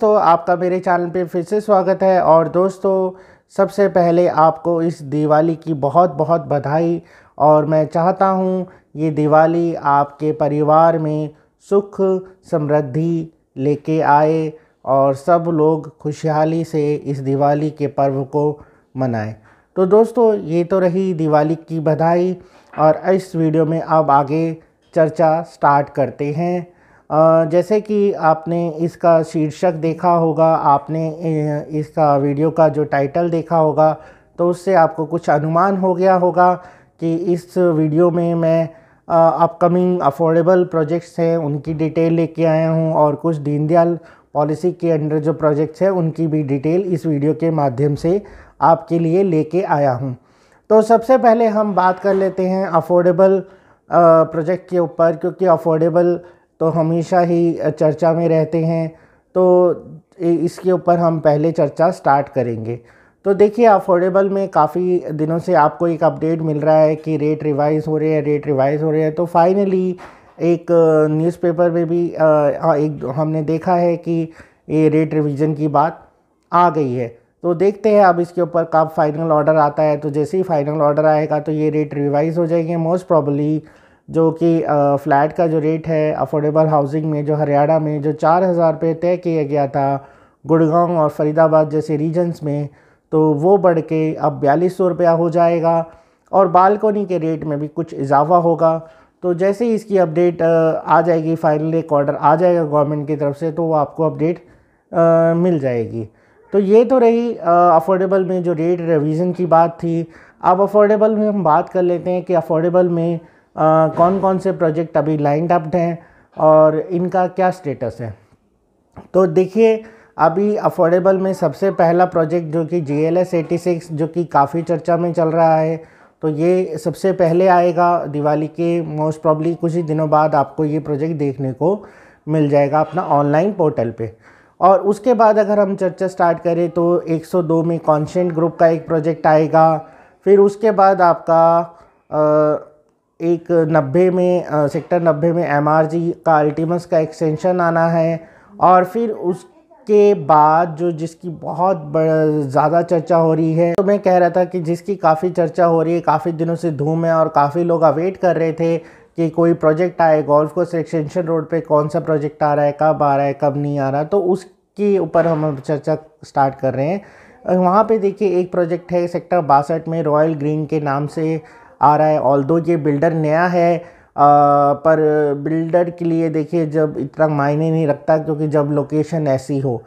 दोस्तों आपका मेरे चैनल पे फिर से स्वागत है और दोस्तों सबसे पहले आपको इस दिवाली की बहुत बहुत बधाई और मैं चाहता हूँ ये दिवाली आपके परिवार में सुख समृद्धि लेके आए और सब लोग खुशहाली से इस दिवाली के पर्व को मनाएं तो दोस्तों ये तो रही दिवाली की बधाई और इस वीडियो में अब आगे चर्चा स्टार्ट करते हैं जैसे कि आपने इसका शीर्षक देखा होगा आपने इसका वीडियो का जो टाइटल देखा होगा तो उससे आपको कुछ अनुमान हो गया होगा कि इस वीडियो में मैं अपकमिंग अफोर्डेबल प्रोजेक्ट्स हैं उनकी डिटेल लेके आया हूँ और कुछ दीनदयाल पॉलिसी के अंडर जो प्रोजेक्ट्स हैं उनकी भी डिटेल इस वीडियो के माध्यम से आपके लिए लेके आया हूँ तो सबसे पहले हम बात कर लेते हैं अफोर्डेबल प्रोजेक्ट के ऊपर क्योंकि अफोर्डेबल तो हमेशा ही चर्चा में रहते हैं तो इसके ऊपर हम पहले चर्चा स्टार्ट करेंगे तो देखिए अफोर्डेबल में काफ़ी दिनों से आपको एक अपडेट मिल रहा है कि रेट रिवाइज़ हो रहे हैं रेट रिवाइज़ हो रहे हैं तो फाइनली एक न्यूज़पेपर में भी हाँ, एक हमने देखा है कि ये रेट रिवीजन की बात आ गई है तो देखते हैं अब इसके ऊपर कब फाइनल ऑर्डर आता है तो जैसे ही फाइनल ऑर्डर आएगा तो ये रेट रिवाइज़ हो जाएंगे मोस्ट प्रॉबली जो कि फ़्लैट का जो रेट है अफोर्डेबल हाउसिंग में जो हरियाणा में जो चार हज़ार रुपये तय किया गया था गुड़गांव और फरीदाबाद जैसे रीजन्स में तो वो बढ़ के अब बयालीस सौ रुपया हो जाएगा और बालकोनी के रेट में भी कुछ इजाफा होगा तो जैसे ही इसकी अपडेट आ जाएगी फाइनल एक ऑर्डर आ जाएगा गवर्नमेंट की तरफ से तो वो आपको अपडेट मिल जाएगी तो ये तो रही अफोर्डेबल में जो रेट रिवीजन की बात थी अब अफोर्डेबल में हम बात कर लेते हैं कि अफोर्डेबल में आ, कौन कौन से प्रोजेक्ट अभी लाइंड अप हैं और इनका क्या स्टेटस है तो देखिए अभी अफोर्डेबल में सबसे पहला प्रोजेक्ट जो कि G L S eighty six जो कि काफ़ी चर्चा में चल रहा है तो ये सबसे पहले आएगा दिवाली के मोस्ट प्रॉब्ली कुछ ही दिनों बाद आपको ये प्रोजेक्ट देखने को मिल जाएगा अपना ऑनलाइन पोर्टल पे और उसके बाद अगर हम चर्चा स्टार्ट करें तो 102 में कॉन्शेंट ग्रुप का एक प्रोजेक्ट आएगा फिर उसके बाद आपका आ, एक नब्बे में सेक्टर नब्बे में एम का अल्टीमस का एक्सटेंशन आना है और फिर उसके बाद जो जिसकी बहुत ज़्यादा चर्चा हो रही है तो मैं कह रहा था कि जिसकी काफ़ी चर्चा हो रही है काफ़ी दिनों से धूम है और काफ़ी लोग अवेट कर रहे थे कि कोई प्रोजेक्ट आए गोल्फ कोर्स एक्सटेंशन रोड पे कौन सा प्रोजेक्ट आ रहा है कब आ रहा है कब नहीं आ रहा तो उसके ऊपर हम चर्चा स्टार्ट कर रहे हैं वहाँ पे देखिए एक प्रोजेक्ट है सेक्टर बासठ में रॉयल ग्रीन के नाम से आ रहा है ऑल दो ये बिल्डर नया है आ, पर बिल्डर के लिए देखिए जब इतना मायने नहीं रखता क्योंकि जब लोकेशन ऐसी हो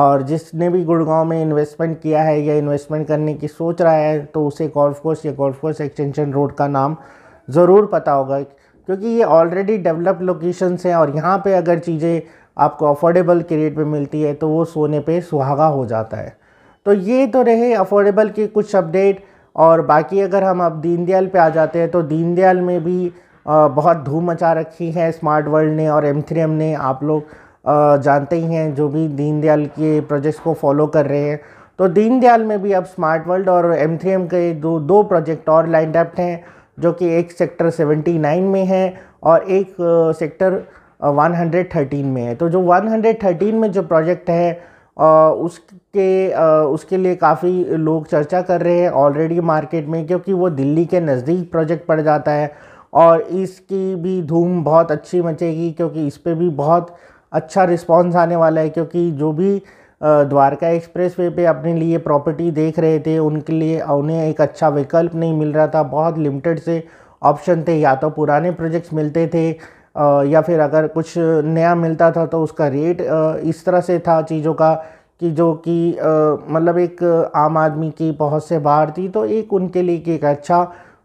और जिसने भी गुड़गांव में इन्वेस्टमेंट किया है या इन्वेस्टमेंट करने की सोच रहा है तो उसे गोल्फ कोर्स या गोल्फ कोर्स एक्सटेंशन रोड का नाम ज़रूर पता होगा क्योंकि ये ऑलरेडी डेवलप्ड लोकेशंस हैं और यहाँ पे अगर चीज़ें आपको अफोर्डेबल के रेट में मिलती है तो वो सोने पे सुहागा हो जाता है तो ये तो रहे अफोर्डेबल के कुछ अपडेट और बाकी अगर हम अब दीनदयाल पे आ जाते हैं तो दीनदयाल में भी बहुत धूम मचा रखी है स्मार्ट वर्ल्ड ने और एम ने आप लोग जानते ही हैं जो भी दीनदयाल के प्रोजेक्ट्स को फॉलो कर रहे हैं तो दीनदयाल में भी अब स्मार्ट वर्ल्ड और एम के दो दो प्रोजेक्ट और लाइन अप हैं जो कि एक सेक्टर 79 में है और एक सेक्टर 113 में है तो जो 113 में जो प्रोजेक्ट है उसके उसके लिए काफ़ी लोग चर्चा कर रहे हैं ऑलरेडी मार्केट में क्योंकि वो दिल्ली के नज़दीक प्रोजेक्ट पड़ जाता है और इसकी भी धूम बहुत अच्छी मचेगी क्योंकि इस पर भी बहुत अच्छा रिस्पांस आने वाला है क्योंकि जो भी द्वारका एक्सप्रेस वे पर अपने लिए प्रॉपर्टी देख रहे थे उनके लिए उन्हें एक अच्छा विकल्प नहीं मिल रहा था बहुत लिमिटेड से ऑप्शन थे या तो पुराने प्रोजेक्ट्स मिलते थे या फिर अगर कुछ नया मिलता था तो उसका रेट इस तरह से था चीज़ों का कि जो कि मतलब एक आम आदमी की बहुत से बाहर थी तो एक उनके लिए एक अच्छा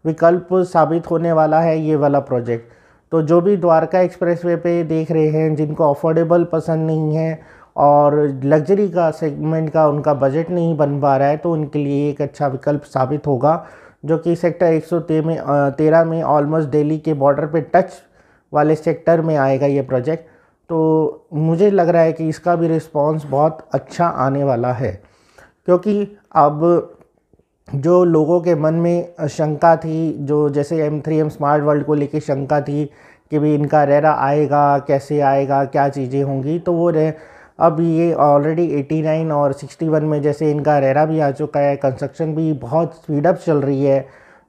विकल्प साबित होने वाला है ये वाला प्रोजेक्ट तो जो भी द्वारका एक्सप्रेसवे पे देख रहे हैं जिनको अफोर्डेबल पसंद नहीं है और लग्जरी का सेगमेंट का उनका बजट नहीं बन पा रहा है तो उनके लिए एक अच्छा विकल्प साबित होगा जो कि सेक्टर एक सौ तेरह में ऑलमोस्ट दिल्ली के बॉर्डर पे टच वाले सेक्टर में आएगा ये प्रोजेक्ट तो मुझे लग रहा है कि इसका भी रिस्पांस बहुत अच्छा आने वाला है क्योंकि अब जो लोगों के मन में शंका थी जो जैसे M three M smart world को लेके शंका थी कि भी इनका रेरा आएगा कैसे आएगा क्या चीज़ें होंगी तो वो रह अब ये ऑलरेडी 89 और 61 में जैसे इनका रेरा भी आ चुका है कंस्ट्रक्शन भी बहुत स्पीडअप चल रही है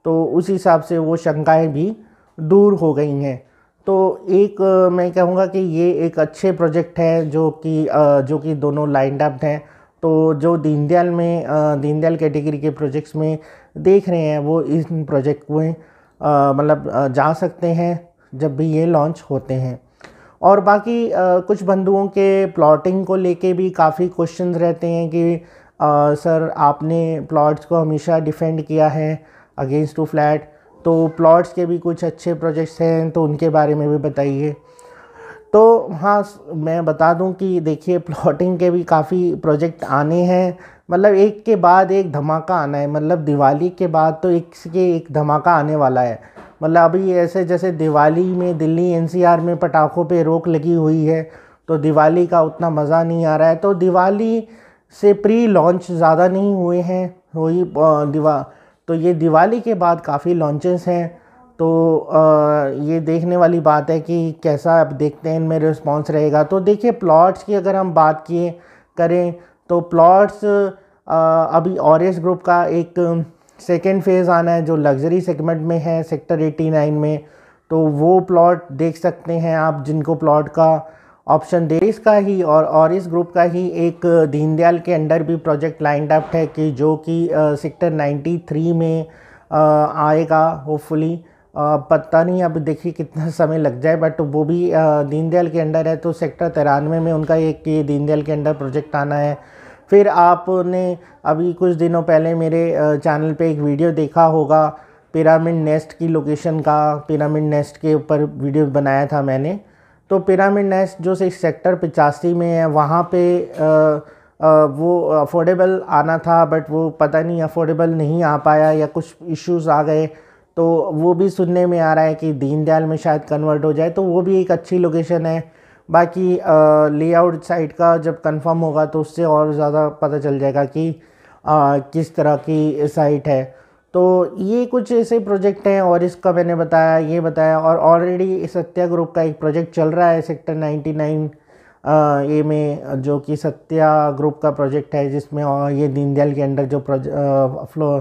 तो उस हिसाब से वो शंकाएं भी दूर हो गई हैं तो एक मैं कहूँगा कि ये एक अच्छे प्रोजेक्ट हैं जो कि जो कि दोनों लाइंड अप हैं तो जो दीनदयाल में दीनदयाल कैटेगरी के प्रोजेक्ट्स में देख रहे हैं वो इन प्रोजेक्ट में मतलब जा सकते हैं जब भी ये लॉन्च होते हैं और बाकी आ, कुछ बंधुओं के प्लॉटिंग को लेके भी काफ़ी क्वेश्चन रहते हैं कि आ, सर आपने प्लॉट्स को हमेशा डिफेंड किया है अगेंस्ट टू फ्लैट तो प्लॉट्स के भी कुछ अच्छे प्रोजेक्ट्स हैं तो उनके बारे में भी बताइए तो हाँ मैं बता दूं कि देखिए प्लॉटिंग के भी काफ़ी प्रोजेक्ट आने हैं मतलब एक के बाद एक धमाका आना है मतलब दिवाली के बाद तो एक के एक धमाका आने वाला है मतलब अभी ऐसे जैसे दिवाली में दिल्ली एनसीआर में पटाखों पे रोक लगी हुई है तो दिवाली का उतना मज़ा नहीं आ रहा है तो दिवाली से प्री लॉन्च ज़्यादा नहीं हुए हैं वही दिवा तो ये दिवाली के बाद काफ़ी लॉन्चेस हैं तो आ, ये देखने वाली बात है कि कैसा अब देखते हैं इनमें रिस्पॉन्स रहेगा तो देखिए प्लॉट्स की अगर हम बात किए करें तो प्लॉट्स अभी ऑरेस ग्रुप का एक सेकेंड फेज़ आना है जो लग्जरी सेगमेंट में है सेक्टर 89 में तो वो प्लॉट देख सकते हैं आप जिनको प्लॉट का ऑप्शन देश का ही और और इस ग्रुप का ही एक दीनदयाल के अंडर भी प्रोजेक्ट लाइंड अप है कि जो कि सेक्टर 93 में आएगा होपफुली पता नहीं अब देखिए कितना समय लग जाए बट वो भी दीनदयाल के अंडर है तो सेक्टर तिरानवे में उनका एक ये दीनदयाल के अंडर प्रोजेक्ट आना है फिर आपने अभी कुछ दिनों पहले मेरे चैनल पे एक वीडियो देखा होगा पिरामिड नेस्ट की लोकेशन का पिरामिड नेस्ट के ऊपर वीडियो बनाया था मैंने तो पिरामिड नेस्ट जो से सेक्टर पिचासी में है वहाँ पे आ, आ, वो अफोर्डेबल आना था बट वो पता नहीं अफोर्डेबल नहीं आ पाया या कुछ इश्यूज आ गए तो वो भी सुनने में आ रहा है कि दीनदयाल में शायद कन्वर्ट हो जाए तो वो भी एक अच्छी लोकेशन है बाकी लेआउट साइड का जब कंफर्म होगा तो उससे और ज़्यादा पता चल जाएगा कि आ, किस तरह की साइट है तो ये कुछ ऐसे प्रोजेक्ट हैं और इसका मैंने बताया ये बताया और ऑलरेडी सत्या ग्रुप का एक प्रोजेक्ट चल रहा है सेक्टर 99 ए में जो कि सत्या ग्रुप का प्रोजेक्ट है जिसमें ये दीनदयाल के अंडर जो फ्लो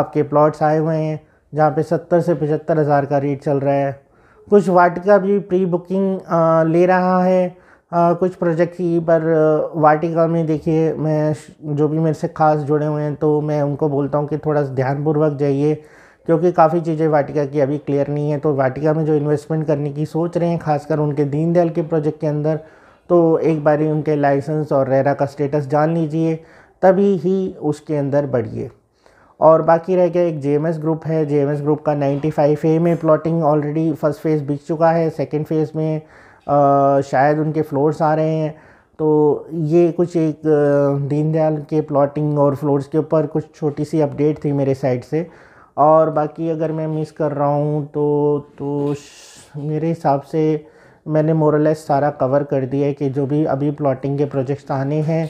आपके प्लॉट्स आए हुए हैं जहाँ पे सत्तर से पचहत्तर हज़ार का रेट चल रहा है कुछ वाट का भी प्री बुकिंग ले रहा है आ, कुछ प्रोजेक्ट की पर वाटिका में देखिए मैं जो भी मेरे से खास जुड़े हुए हैं तो मैं उनको बोलता हूँ कि थोड़ा सा ध्यानपूर्वक जाइए क्योंकि काफ़ी चीज़ें वाटिका की अभी क्लियर नहीं है तो वाटिका में जो इन्वेस्टमेंट करने की सोच रहे हैं खासकर उनके दीनदयाल के प्रोजेक्ट के अंदर तो एक बार ही उनके लाइसेंस और रेरा का स्टेटस जान लीजिए तभी ही उसके अंदर बढ़िए और बाकी रह गया एक जे ग्रुप है जे ग्रुप का 95 ए में प्लॉटिंग ऑलरेडी फर्स्ट फेज़ बिक चुका है सेकेंड फेज़ में शायद उनके फ्लोर्स आ रहे हैं तो ये कुछ एक दीनदयाल के प्लॉटिंग और फ्लोर्स के ऊपर कुछ छोटी सी अपडेट थी मेरे साइड से और बाकी अगर मैं मिस कर रहा हूँ तो तो मेरे हिसाब से मैंने मोरलेस सारा कवर कर दिया है कि जो भी अभी प्लॉटिंग के प्रोजेक्ट्स आने हैं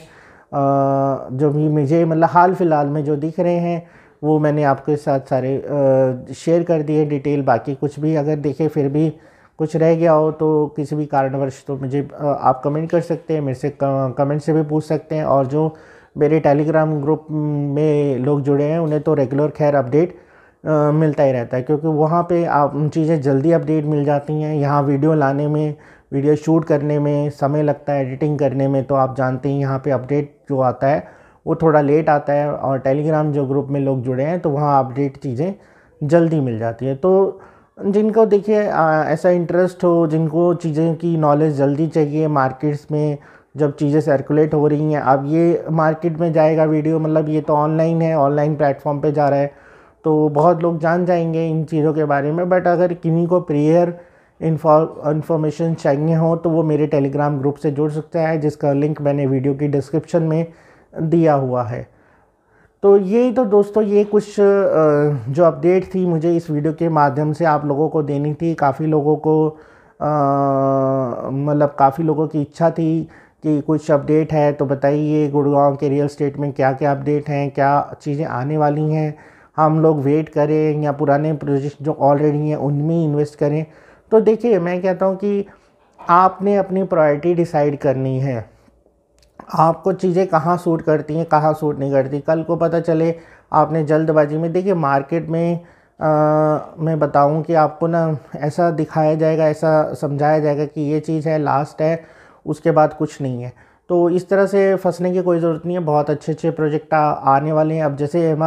जो भी मुझे मतलब हाल फिलहाल में जो दिख रहे हैं वो मैंने आपके साथ सारे शेयर कर दिए डिटेल बाकी कुछ भी अगर देखे फिर भी कुछ रह गया हो तो किसी भी कारणवश तो मुझे आप कमेंट कर सकते हैं मेरे से कमेंट से भी पूछ सकते हैं और जो मेरे टेलीग्राम ग्रुप में लोग जुड़े हैं उन्हें तो रेगुलर खैर अपडेट मिलता ही रहता है क्योंकि वहाँ पे आप चीज़ें जल्दी अपडेट मिल जाती हैं यहाँ वीडियो लाने में वीडियो शूट करने में समय लगता है एडिटिंग करने में तो आप जानते हैं यहाँ पे अपडेट जो आता है वो थोड़ा लेट आता है और टेलीग्राम जो ग्रुप में लोग जुड़े हैं तो वहाँ अपडेट चीज़ें जल्दी मिल जाती है तो जिनको देखिए ऐसा इंटरेस्ट हो जिनको चीज़ें की नॉलेज जल्दी चाहिए मार्केट्स में जब चीज़ें सर्कुलेट हो रही हैं अब ये मार्केट में जाएगा वीडियो मतलब ये तो ऑनलाइन है ऑनलाइन प्लेटफॉर्म पे जा रहा है तो बहुत लोग जान जाएंगे इन चीज़ों के बारे में बट अगर किन्हीं को प्रेयर इंफॉर्मेशन चाहिए हो तो वो मेरे टेलीग्राम ग्रुप से जुड़ सकता है जिसका लिंक मैंने वीडियो की डिस्क्रिप्शन में दिया हुआ है तो ये तो दोस्तों ये कुछ जो अपडेट थी मुझे इस वीडियो के माध्यम से आप लोगों को देनी थी काफ़ी लोगों को मतलब काफ़ी लोगों की इच्छा थी कि कुछ अपडेट है तो बताइए गुड़गांव के रियल स्टेट में क्या क्या अपडेट हैं क्या चीज़ें आने वाली हैं हम लोग वेट करें या पुराने प्रोजेक्ट जो ऑलरेडी हैं उनमें इन्वेस्ट करें तो देखिए मैं कहता हूँ कि आपने अपनी प्रायोरिटी डिसाइड करनी है आपको चीज़ें कहाँ सूट करती हैं कहाँ सूट नहीं करती कल को पता चले आपने जल्दबाजी में देखिए मार्केट में आ, मैं बताऊं कि आपको ना ऐसा दिखाया जाएगा ऐसा समझाया जाएगा कि ये चीज़ है लास्ट है उसके बाद कुछ नहीं है तो इस तरह से फंसने की कोई ज़रूरत नहीं है बहुत अच्छे अच्छे प्रोजेक्ट आने वाले हैं अब जैसे एम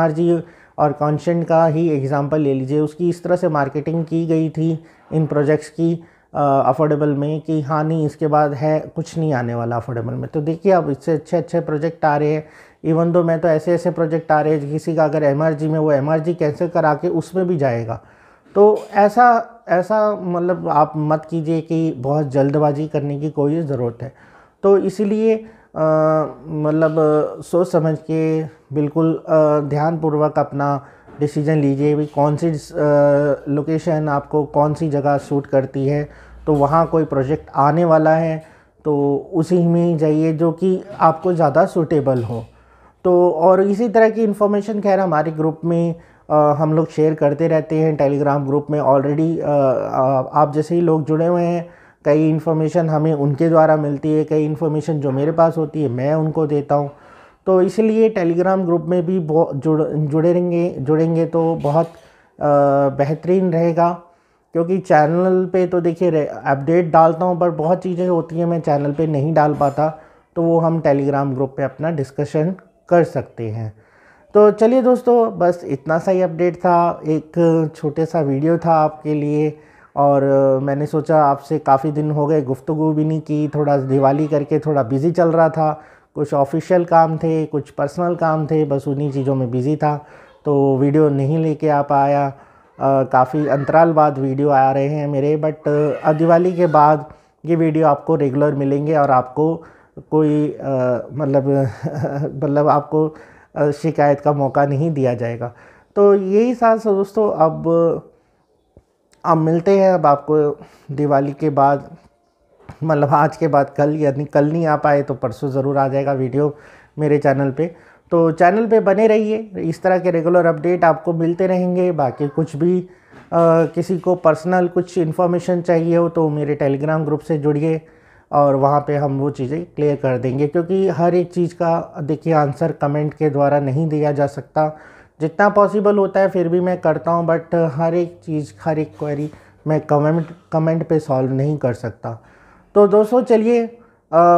और कॉन्शेंट का ही एग्ज़ाम्पल ले लीजिए उसकी इस तरह से मार्केटिंग की गई थी इन प्रोजेक्ट्स की अफोर्डेबल में कि हाँ नहीं इसके बाद है कुछ नहीं आने वाला अफोर्डेबल में तो देखिए अब इससे अच्छे अच्छे प्रोजेक्ट आ रहे हैं इवन दो मैं तो ऐसे ऐसे प्रोजेक्ट आ रहे हैं किसी का अगर एम में वो एम कैंसिल करा के उसमें भी जाएगा तो ऐसा ऐसा मतलब आप मत कीजिए कि बहुत जल्दबाजी करने की कोई ज़रूरत है तो इसीलिए मतलब सोच समझ के बिल्कुल ध्यानपूर्वक अपना डिसीज़न लीजिए भी कौन सी लोकेशन आपको कौन सी जगह सूट करती है तो वहाँ कोई प्रोजेक्ट आने वाला है तो उसी में ही जाइए जो कि आपको ज़्यादा सूटेबल हो तो और इसी तरह की इन्फॉर्मेशन खैर हमारे ग्रुप में आ, हम लोग शेयर करते रहते हैं टेलीग्राम ग्रुप में ऑलरेडी आप जैसे ही लोग जुड़े हुए हैं कई इन्फॉर्मेशन हमें उनके द्वारा मिलती है कई इन्फॉर्मेशन जो मेरे पास होती है मैं उनको देता हूँ तो इसलिए टेलीग्राम ग्रुप में भी जुड़ जुड़ेंगे जुड़ेंगे तो बहुत बेहतरीन रहेगा क्योंकि चैनल पे तो देखिए अपडेट डालता हूँ पर बहुत चीज़ें होती हैं मैं चैनल पे नहीं डाल पाता तो वो हम टेलीग्राम ग्रुप पे अपना डिस्कशन कर सकते हैं तो चलिए दोस्तों बस इतना सा ही अपडेट था एक छोटे सा वीडियो था आपके लिए और मैंने सोचा आपसे काफ़ी दिन हो गए गुफ्तु भी नहीं की थोड़ा दिवाली करके थोड़ा बिज़ी चल रहा था कुछ ऑफिशियल काम थे कुछ पर्सनल काम थे बस उन्हीं चीज़ों में बिज़ी था तो वीडियो नहीं लेके आ पाया काफ़ी अंतराल बाद वीडियो आ रहे हैं मेरे बट दिवाली के बाद ये वीडियो आपको रेगुलर मिलेंगे और आपको कोई मतलब मतलब आपको शिकायत का मौका नहीं दिया जाएगा तो यही साथ दोस्तों अब अब मिलते हैं अब आपको दिवाली के बाद मतलब आज के बाद कल यानी कल नहीं आ पाए तो परसों ज़रूर आ जाएगा वीडियो मेरे चैनल पे तो चैनल पे बने रहिए इस तरह के रेगुलर अपडेट आपको मिलते रहेंगे बाकी कुछ भी आ, किसी को पर्सनल कुछ इन्फॉर्मेशन चाहिए हो तो मेरे टेलीग्राम ग्रुप से जुड़िए और वहाँ पे हम वो चीज़ें क्लियर कर देंगे क्योंकि हर एक चीज़ का देखिए आंसर कमेंट के द्वारा नहीं दिया जा सकता जितना पॉसिबल होता है फिर भी मैं करता हूँ बट हर एक चीज़ हर एक क्वेरी मैं कमेंट कमेंट पे सॉल्व नहीं कर सकता तो दोस्तों चलिए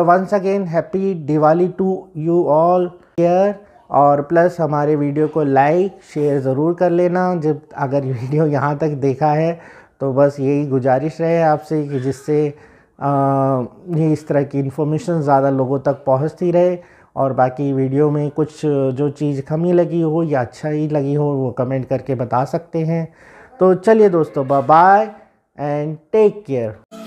once again happy Diwali to you all care और प्लस हमारे वीडियो को लाइक शेयर ज़रूर कर लेना जब अगर वीडियो यहाँ तक देखा है तो बस यही गुजारिश रहे आपसे कि जिससे ये इस तरह की इन्फॉर्मेशन ज़्यादा लोगों तक पहुँचती रहे और बाकी वीडियो में कुछ जो चीज़ कमी लगी हो या अच्छा ही लगी हो वो कमेंट करके बता सकते हैं तो चलिए दोस्तों bye bye and take care